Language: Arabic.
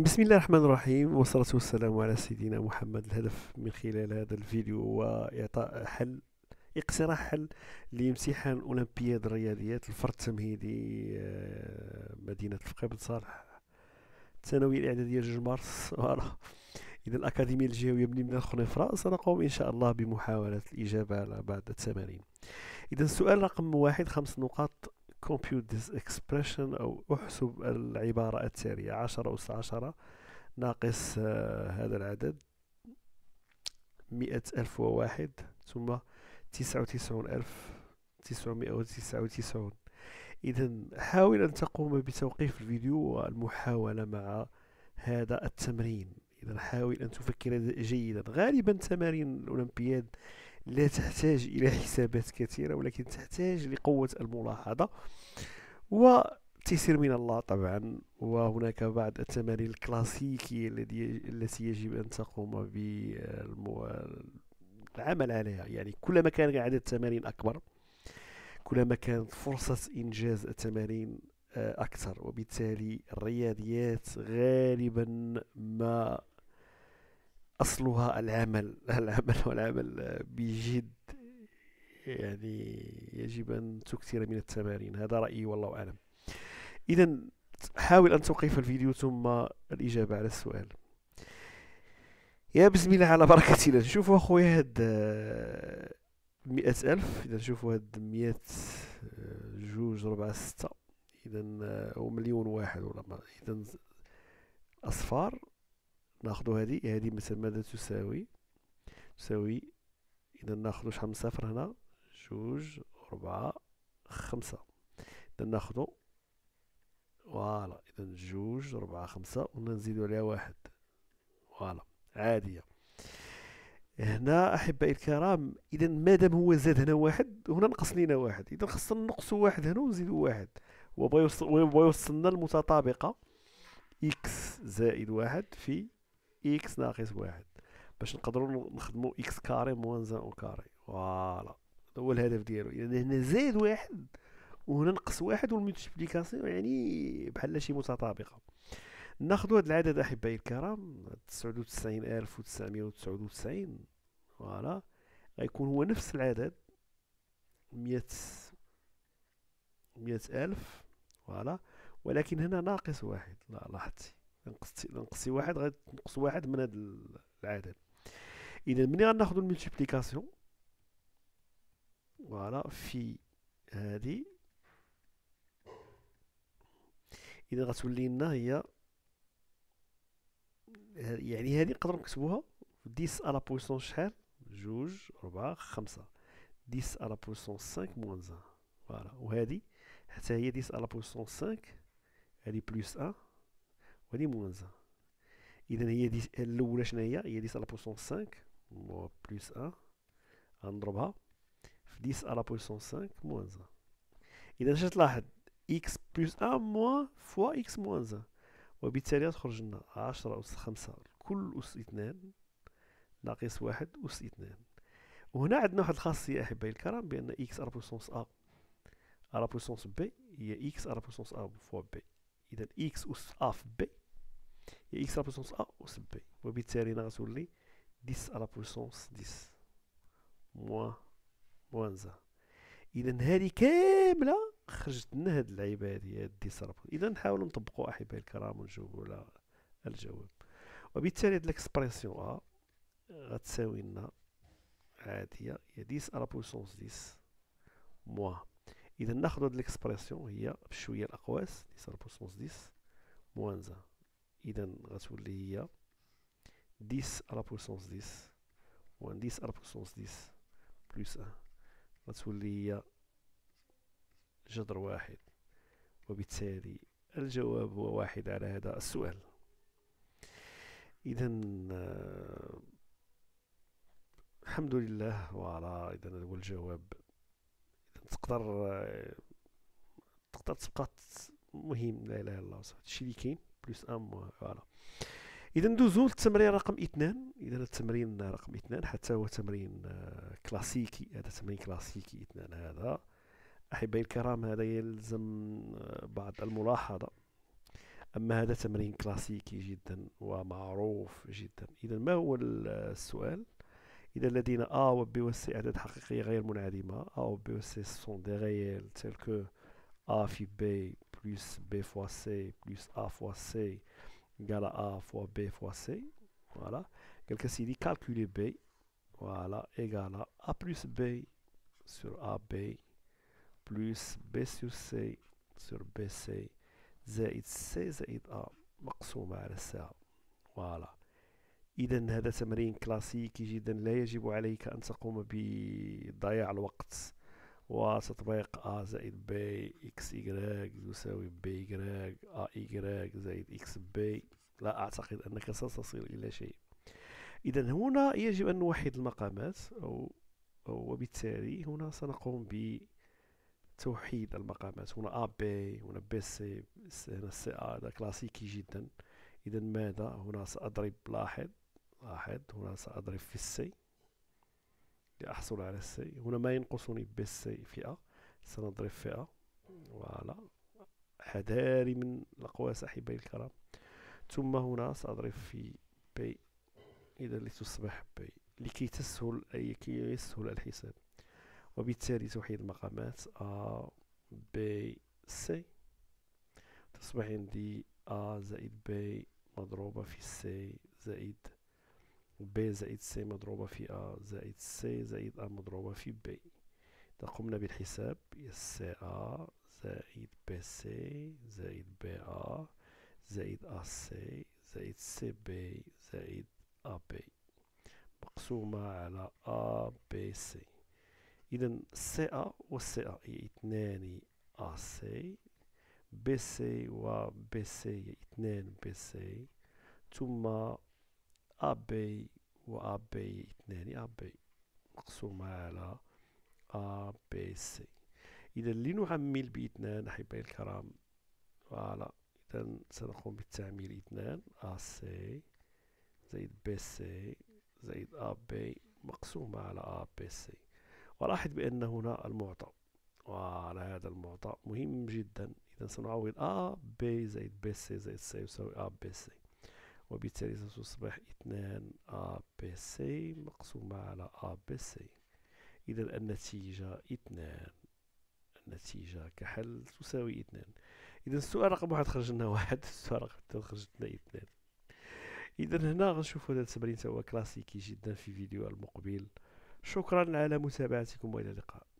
بسم الله الرحمن الرحيم والصلاة والسلام على سيدنا محمد الهدف من خلال هذا الفيديو هو إعطاء حل اقتراح حل لامتحان أولمبياد الرياضيات الفرد التمهيدي آه، مدينة الفقيه بن صالح الثانوية الإعدادية جوج مارس فوالا إذا الأكاديمية الجهوية بني من الخنيفرة سنقوم إن شاء الله بمحاولة الإجابة على بعض التمارين إذا السؤال رقم واحد خمس نقاط compute this expression أو أحسب العبارة التالية عشرة أس عشرة ناقص آه، هذا العدد مئة ألف وواحد ثم تسعة وتسعون ألف تسعمائة وتسعة وتسعون إذا حاول أن تقوم بتوقيف الفيديو والمحاولة مع هذا التمرين إذا حاول أن تفكر جيدا غالبا تمارين الأولمبياد لا تحتاج إلى حسابات كثيرة ولكن تحتاج لقوة الملاحظة و تيسير من الله طبعا وهناك بعض التمارين الكلاسيكية التي يجب أن تقوم بالعمل عليها يعني كلما كان عدد التمارين أكبر كلما كانت فرصة إنجاز التمارين آه، أكثر وبالتالي الرياضيات غالبا ما أصلها العمل العمل والعمل بجد يعني يجب أن تكثر من التمارين هذا رأيي والله أعلم إذا حاول أن توقف الفيديو ثم الإجابة على السؤال يا بسم الله على بركة الله نشوفوا أخويا هاد آه، مئة ألف إذا نشوفوا هاد مئة آه، جوج ربعة ستة إذا آه، أو مليون واحد ولا إذا أصفار ناخدو هادي هادي مثلا ماذا تساوي تساوي اذا ناخدو شحال من صفر هنا جوج ربعة خمسة اذا ناخدو فوالا اذا جوج ربعة خمسة ونزيد عليها واحد فوالا عادية هنا احبائي الكرام اذا مادام هو زاد هنا واحد هنا نقص لينا واحد اذا خصنا نقصو واحد هنا ونزيدو واحد وبغى يوصلنا المتطابقة اكس زائد واحد في اكس ناقص واحد باش نقدروا نخدموا اكس كاري موان زان او كاري فوالا هذا هو الهدف ديالو يعني هنا زائد واحد وهنا نقص واحد والمولتيبليكاسيون يعني بحال شي متطابقه ناخذ هذا العدد احبائي الكرام 99999 فوالا غيكون هو نفس العدد 100 100000 الف فوالا ولكن هنا ناقص واحد لا لاحظتي نقصتي نقصي واحد غتنقص واحد من هذا العدد اذا ملي غناخذ الملتيبليكاسيون فوالا في هذه اذا غتولي لنا هي يعني هذه نقدر نكتبوها 10 على بويسون شحال جوج ربعة خمسة 10 على بويسون 5 موان 1 فوالا وهذه حتى هي 10 على بويسون 5 هذه بلس 1 ودي موانزا إذن هي دي الأولى شناهي هي ديس على بوسون سانك موان بلوس أن غنضربها في ديس على بوسون سانك موانزا إذن شنو تلاحظ إكس بلوس أن موان فوا إكس موانزا وبالتالي غتخرج لنا عشرة أس خمسة كل أس اثنان ناقص واحد أس اثنان وهنا عندنا واحد الخاصية أحبائي الكرام بأن إكس على بوسون أ على بوسون بي هي إكس على بوسون أ فوا بي إذن إكس أس أ في بي اكس على بوسونس ا اوس بي وبالتالي أنا غتولي ديس على بوسونس ديس موا موان زا إذا هذه كاملة خرجت لنا هاد اللعيبة هادي ديس على بوسونس إذا نحاولو نطبقو أحبائي الكرام ونجاوبو على الجواب وبالتالي هاد ليكسبريسيون ا آه، غتساوي لنا عادية هي ديس على بوسونس ديس موا إذا ناخدو هاد ليكسبريسيون هي بشوية الأقواس ديس على بوسونس ديس موان زا اذا غتولي هي 10 على بوسونس 10 و 10 على بوسونس 10 بلس 1 غتولي هي جذر واحد وبالتالي الجواب هو واحد على هذا السؤال اذا آه، الحمد لله وعلى اذا هو الجواب اذا تقدر آه، تقدر تبقى مهم لا اله الا الله هادشي اللي كاين بلس ان موان فوالا اذا ندوزو للتمرين رقم اثنان اذا التمرين رقم اثنان حتى هو تمرين آه، كلاسيكي هذا تمرين كلاسيكي اثنان هذا احبائي الكرام هذا يلزم آه، بعض الملاحظه اما هذا تمرين كلاسيكي جدا ومعروف جدا اذا ما هو آه، السؤال اذا الذين ا و بي و سي اعداد حقيقيه غير منعدمه ا و بي و سي سون دي غيال كو ا في بي plus B fois C plus A fois C égale à A fois B fois C. Voilà. Quelqu'un s'est dit calculer B. Voilà. Égale à A plus B sur AB plus B sur C sur BC زائد سي زائد A مقسومة على الساعة فوالا إذا هذا تمرين كلاسيكي جدا لا يجب عليك أن تقوم بضياع الوقت وستطبيق أ زائد بي إكس Y يساوي بي Y أ Y زائد إكس بي لا أعتقد أنك ستصل إلى شيء إذا هنا يجب أن نوحد المقامات أو وبالتالي هنا سنقوم بتوحيد المقامات هنا أ بي هنا بي سي هنا سي أ هذا كلاسيكي جدا إذا ماذا هنا سأضرب لاحظ لاحظ هنا سأضرب في السي لأحصل على السي هنا ما ينقصني بالسي فئة سنضرب فئة فوالا حذاري من الأقواس صاحبي الكرام ثم هنا سأضرب في بي إذا لتصبح بي لكي تسهل أي كي يسهل الحساب وبالتالي توحيد المقامات أ بي سي تصبح عندي أ زائد بي مضروبة في سي زائد ب زائد سي مضروبة في أ زائد سي زائد أ مضروبة في بي إذا قمنا بالحساب سي أ زائد بي سي زائد ب أ زائد أ سي زائد سي بي زائد أ بي مقسومة على أ بي سي إذا سي أ و سي أ هي اثنان أ سي بي سي و ب سي هي اثنان بي سي ثم أ بي و أ بي اثنان أ بي مقسومة على أ بي سي إذا لنعمل اثنان أحبائي الكرام فوالا إذا سنقوم بتعميل اثنان أ سي زائد بي سي زائد أ بي مقسومة على أ بي سي ولاحظ بأن هنا المعطى وعلى هذا المعطى مهم جدا إذا سنعوض أ بي زائد بي سي زائد سي يساوي أ بي سي وبالتالي ستصبح اثنان أ بي سي مقسومة على أ بي سي إذا النتيجة اثنان النتيجة كحل تساوي اثنان إذا السؤال رقم واحد خرج لنا واحد السؤال رقم اثنان خرج لنا اثنان إذا هنا غنشوفوا هذا التمرين هو كلاسيكي جدا في فيديو المقبل شكرا على متابعتكم والى اللقاء